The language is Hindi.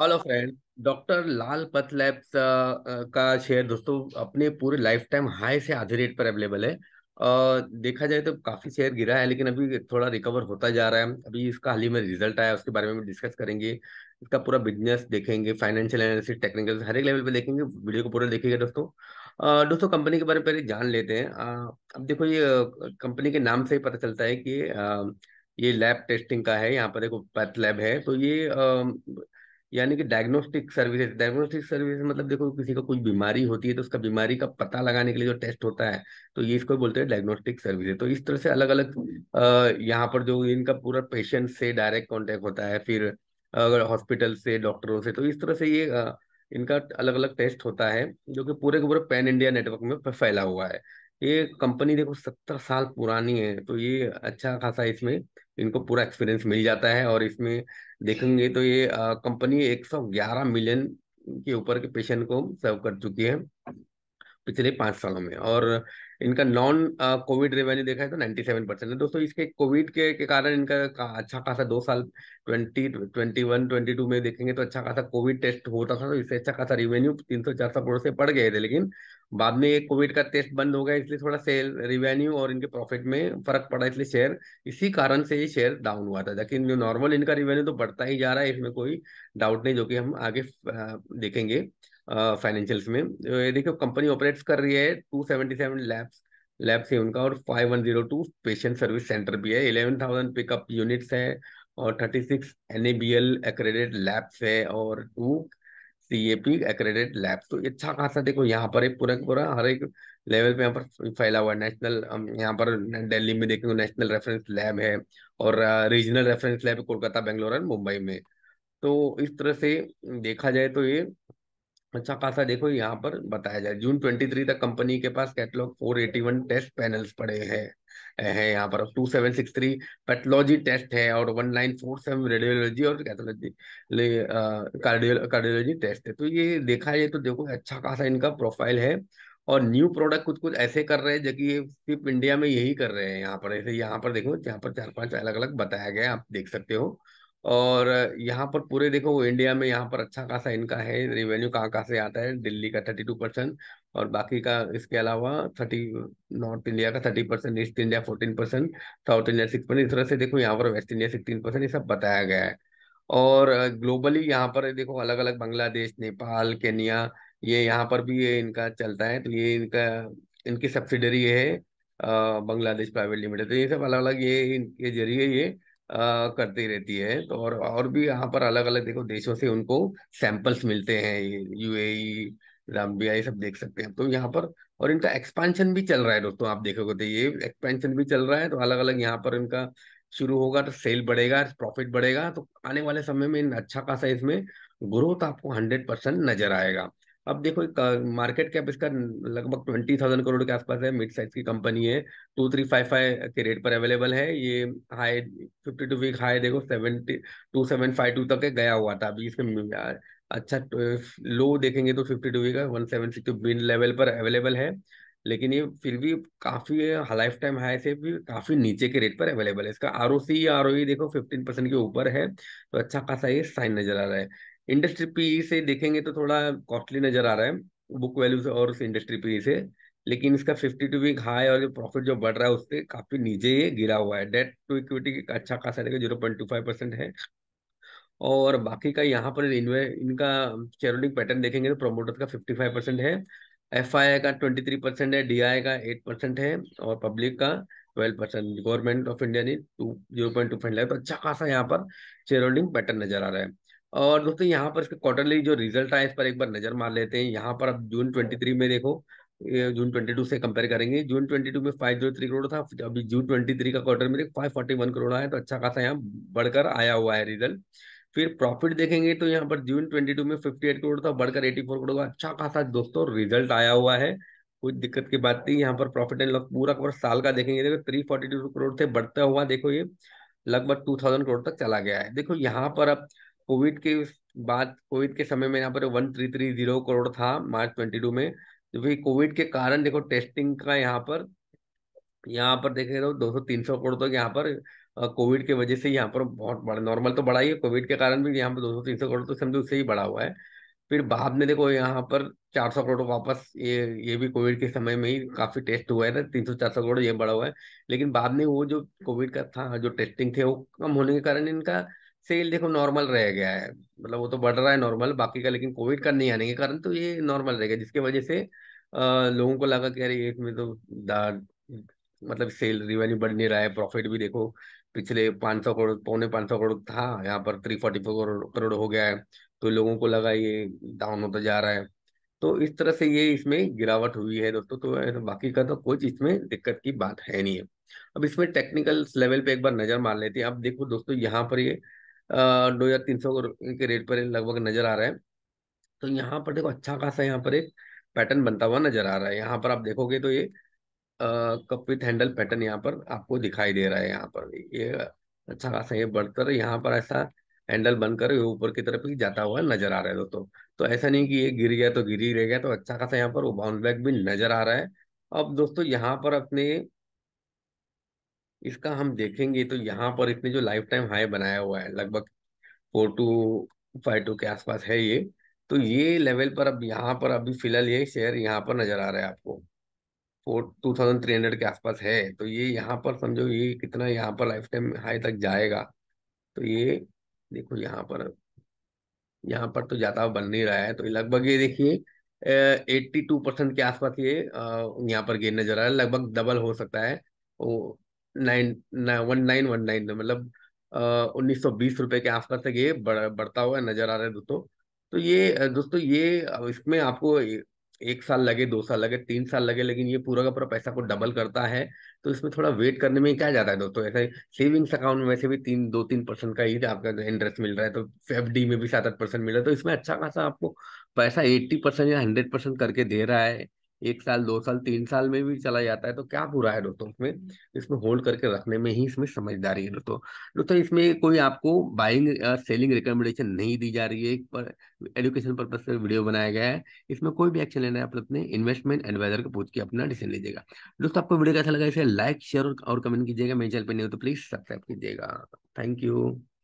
हेलो फ्रेंड डॉक्टर लाल पथ लैब्स का शेयर दोस्तों अपने पूरे लाइफ टाइम हाई से आधे रेट पर अवेलेबल है आ, देखा जाए तो काफ़ी शेयर गिरा है लेकिन अभी थोड़ा रिकवर होता जा रहा है अभी इसका हाल ही में रिजल्ट आया उसके बारे में भी डिस्कस करेंगे इसका पूरा बिजनेस देखेंगे फाइनेंशियल एनालिसिस टेक्निकल हर एक लेवल पे देखेंगे वीडियो को पूरा देखेंगे दोस्तों दोस्तों कंपनी के बारे में पहले जान लेते हैं अब देखो ये कंपनी के नाम से ही पता चलता है कि ये लैब टेस्टिंग का है यहाँ पर एक पैथ लैब है तो ये यानी कि डायग्नोस्टिक सर्विसेज डायग्नोस्टिक सर्विसेज मतलब देखो किसी को कुछ बीमारी होती है तो उसका बीमारी का पता लगाने के लिए जो टेस्ट होता है तो ये इसको बोलते हैं डायग्नोस्टिक सर्विसेज तो इस तरह से अलग अलग यहाँ पर जो इनका पूरा पेशेंट से डायरेक्ट कॉन्टेक्ट होता है फिर अगर हॉस्पिटल से डॉक्टरों से तो इस तरह से ये इनका अलग अलग टेस्ट होता है जो कि पूरे के पूरे पैन इंडिया नेटवर्क में फैला हुआ है ये कंपनी देखो सत्तर साल पुरानी है तो ये अच्छा खासा इसमें इनको पूरा एक्सपीरियंस मिल जाता है और इसमें देखेंगे तो ये कंपनी 111 मिलियन के ऊपर के पेशेंट को सर्व कर चुकी है पिछले पांच सालों में और इनका नॉन कोविड रेवेन्यू देखा है तो नाइन्टी सेवन परसेंट है दोस्तों इसके कोविड के, के कारण इनका का अच्छा खासा दो साल twenty twenty one twenty two में देखेंगे तो अच्छा खासा कोविड टेस्ट होता था तो इससे अच्छा खासा रेवेन्यू तीन सौ चार सौ करोड़ से पड़ गए थे लेकिन बाद में ये कोविड का टेस्ट बंद हो गया इसलिए थोड़ा सेल रिवेन्यू और इनके प्रॉफिट में फर्क पड़ा इसलिए शेयर इसी कारण से ये शेयर डाउन हुआ था लेकिन जो नॉर्मल इनका रिवेन्यू तो बढ़ता ही जा रहा है इसमें कोई डाउट नहीं जो कि हम आगे देखेंगे फाइनेंशियल्स में तो ये देखो कंपनी ऑपरेट्स कर रही है two seventy seven labs labs है उनका और five one zero two patient service centre भी है इलेवन थाउजेंड पिकअप यूनिट्स है और thirty six N A B L accredit labs है और टू सीएपी एक्रेडिट लैब तो अच्छा खासा देखो यहाँ पर एक पूरा पूरा हर एक लेवल पे यहाँ पर फैला हुआ है नेशनल यहाँ पर दिल्ली में देखेंगे नेशनल रेफरेंस लैब है और regional reference lab Kolkata Bangalore and Mumbai में तो इस तरह से देखा जाए तो ये अच्छा खासा देखो यहाँ पर बताया जाए जून 23 तक कंपनी के पास कैटलॉग 481 टेस्ट पैनल्स पड़े हैं है यहाँ पर 2763 पैथोलॉजी टेस्ट है और 1947 रेडियोलॉजी और कैथोलॉजी कार्डियो कार्डियोलॉजी टेस्ट है तो ये देखा जाए तो देखो अच्छा खासा इनका प्रोफाइल है और न्यू प्रोडक्ट कुछ कुछ ऐसे कर रहे हैं जबकि ये सिर्फ इंडिया में यही कर रहे हैं यहाँ पर ऐसे यहाँ पर देखो यहाँ पर चार पांच अलग अलग बताया गया आप देख सकते हो और यहाँ पर पूरे देखो वो इंडिया में यहाँ पर अच्छा खासा इनका है रेवेन्यू कहाँ कहाँ से आता है दिल्ली का थर्टी टू परसेंट और बाकी का इसके अलावा थर्टी नॉर्थ इंडिया का thirty percent east India fourteen percent south India six percent इस तरह से देखो यहाँ पर वेस्ट इंडिया सिक्सटीन परसेंट ये सब बताया गया है और ग्लोबली यहाँ पर देखो अलग अलग बांग्लादेश नेपाल केन्या ये यहाँ पर भी ये इनका चलता है तो ये इनका इनकी सब्सिडरी है बांग्लादेश प्राइवेट लिमिटेड तो ये सब अलग अलग ये इनके जरिए ये करती रहती है तो और और भी यहाँ पर अलग अलग देखो देशों से उनको सैंपल्स मिलते हैं यूएई जाम्बिया ये सब देख सकते हैं तो यहाँ पर और इनका एक्सपेंशन भी चल रहा है दोस्तों आप देखोगे तो ये एक्सपेंशन भी चल रहा है तो अलग अलग यहाँ पर इनका शुरू होगा तो सेल बढ़ेगा प्रॉफिट बढ़ेगा तो आने वाले समय में अच्छा खासा इसमें ग्रोथ आपको हंड्रेड परसेंट नजर आएगा अब देखो मार्केट कैप इसका लगभग ट्वेंटी थाउजेंड करोड़ के आसपास है मिड साइज की कंपनी है टू थ्री फाइव फाइव के रेट पर अवेलेबल है ये high fifty two week high देखो seventy two seven five two तक गया हुआ था अभी इसमें अच्छा लो तो देखेंगे तो फिफ्टी टू वीक का one seven six mid level पर अवेलेबल है लेकिन ये फिर भी काफी लाइफ टाइम हाई से भी काफी नीचे के रेट पर अवेलेबल है इसका R O C R O देखो फिफ्टीन परसेंट के ऊपर है तो अच्छा खासा ये साइन नजर आ रहा है इंडस्ट्री पी से देखेंगे तो थोड़ा कॉस्टली नजर आ रहा है बुक वैल्यू से और इंडस्ट्री पी से लेकिन इसका फिफ्टी टू वीक हाई और प्रॉफिट जो बढ़ रहा है उससे काफी नीचे ये गिरा हुआ है डेट टू इक्विटी अच्छा खासा रहेगा zero point two five percent है और बाकी का यहाँ पर इनवे इनका शेयर होल्डिंग पैटर्न देखेंगे तो प्रोमोटर्स का फिफ्टी फाइव परसेंट है एफ आई आई का ट्वेंटी थ्री परसेंट है डी आई का एट परसेंट है और पब्लिक का twelve percent government of India ने two zero point two five तो अच्छा खासा यहाँ पर शेयर होल्डिंग पैटर्न नजर आ रहा है और दोस्तों यहाँ पर इसका क्वार्टरली जो रिजल्ट आए इस पर एक बार नजर मार लेते हैं यहाँ पर अब जून ट्वेंटी थ्री में देखो जून ट्वेंटी टू से कंपेयर करेंगे जून ट्वेंटी टू में फाइव जीरो थ्री करोड़ था अभी जून ट्वेंटी थ्री का क्वार्टर में फाइव फोर्टी वन करोड़ आया तो अच्छा खासा यहाँ बढ़कर आया हुआ है रिजल्ट फिर प्रॉफिट देखेंगे तो यहाँ पर जून ट्वेंटी टू में फिफ्टी एट करोड़ था बढ़कर एटी फोर करोड़ का अच्छा खासा दोस्तों रिजल्ट आया हुआ है कोई दिक्कत की बात नहीं यहाँ पर प्रॉफिट एंड लॉस पूरा कवर साल का देखेंगे देखो थ्री फोर्टी टू करोड़ से बढ़ता हुआ देखो ये लगभग टू थाउजेंड करोड़ तक चला गया है देखो यहाँ पर अब कोविड के बाद कोविड के समय में यहाँ पर one three three zero crore था मार्च ट्वेंटी टू में जो कोविड के कारण देखो टेस्टिंग का यहाँ पर यहाँ पर देखे तो दो सौ तीन सौ करोड़ तक तो यहाँ पर कोविड के वजह से यहाँ पर बहुत बड़ा नॉर्मल तो बढ़ा ही है कोविड के कारण भी यहाँ पर दो सौ तीन सौ करोड़ तो समझो उससे ही बढ़ा हुआ है फिर बाद में देखो यहाँ पर चार सौ करोड़ वापस ये ये भी कोविड के समय में ही काफी टेस्ट हुआ है ना तीन सौ चार सौ करोड़ ये बड़ा हुआ है लेकिन बाद में वो जो कोविड का था जो टेस्टिंग थे वो कम होने के कारण इनका सेल देखो नॉर्मल रह गया है मतलब वो तो बढ़ रहा है नॉर्मल बाकी का लेकिन कोविड का नहीं आने के कारण तो ये नॉर्मल रह गया जिसके वजह से आ, लोगों को लगा कि अरे एक में तो मतलब सेल रिवेन्यू बढ़ नहीं रहा है प्रॉफिट भी देखो पिछले पाँच सौ करोड़ पौने पाँच सौ करोड़ था यहाँ पर थ्री फोर्टी फोर करोड़ हो गया है तो लोगों को लगा ये डाउन होता जा रहा है तो इस तरह से ये इसमें गिरावट हुई है दोस्तों तो बाकी का तो कुछ इसमें दिक्कत की बात है नहीं है अब इसमें टेक्निकल लेवल पे एक बार नजर मार लेते हैं अब देखो दोस्तों यहाँ पर ये दो या तीन सौ के रेट पर लगभग नजर आ रहा है तो यहाँ पर देखो अच्छा खासा यहाँ पर एक पैटर्न बनता हुआ नजर आ रहा है यहाँ पर आप देखोगे तो ये कप हैंडल पैटर्न यहाँ पर आपको दिखाई दे रहा है यहाँ पर ये अच्छा खासा ये बढ़कर यहाँ पर ऐसा हैंडल बनकर ऊपर की तरफ ही जाता हुआ नजर आ रहा है दोस्तों तो ऐसा नहीं कि ये गिर गया तो गिर ही रह गया तो अच्छा खासा यहाँ पर वो बाउंड बैक भी नजर आ रहा है अब दोस्तों यहाँ पर अपने इसका हम देखेंगे तो यहाँ पर इसने जो लाइफ टाइम हाई बनाया हुआ है लगभग फोर टू फाइव टू के आसपास है ये तो ये लेवल पर अब यहाँ पर अभी फिलहाल ये शेयर यहाँ पर नजर आ रहा है आपको four two thousand three hundred के आसपास है तो ये यहाँ पर समझो ये कितना यहाँ पर लाइफ टाइम हाई तक जाएगा तो ये देखो यहाँ पर यहाँ पर तो ज्यादा बन नहीं रहा है तो लगभग ये देखिए एट्टी टू परसेंट के आसपास ये यहाँ पर गेन नजर आ रहा है लगभग डबल हो सकता है वो nine one nine one nine मतलब उन्नीस सौ बीस रुपए के आसपास तक ये बढ़, बढ़ता हुआ नजर आ रहा है दोस्तों तो ये दोस्तों ये इसमें आपको एक साल लगे दो साल लगे तीन साल लगे लेकिन ये पूरा का पूरा पैसा को डबल करता है तो इसमें थोड़ा वेट करने में क्या जाता है दोस्तों ऐसे सेविंग्स अकाउंट में वैसे भी तीन दो तीन परसेंट का ही आपका इंटरेस्ट मिल रहा है तो एफ डी में भी सात आठ परसेंट मिल रहा है तो इसमें अच्छा खासा आपको पैसा एट्टी परसेंट या हंड्रेड परसेंट करके दे रहा है एक साल दो साल तीन साल में भी चला जाता है तो क्या बुरा है दोस्तों इसमें इसमें होल्ड करके रखने में ही इसमें समझदारी है दोस्तों दोस्तों इसमें कोई आपको बाइंग सेलिंग रिकमेंडेशन नहीं दी जा रही है पर एजुकेशन पर्पज से वीडियो बनाया गया है इसमें कोई भी एक्शन लेना है आप अपने इन्वेस्टमेंट एडवाइजर को पूछ के अपना डिसीजन लीजिएगा दोस्तों आपको वीडियो कैसा लगा इसे लाइक शेयर और कमेंट कीजिएगा मेरे चैनल पर नहीं हो तो प्लीज सब्सक्राइब कीजिएगा थैंक यू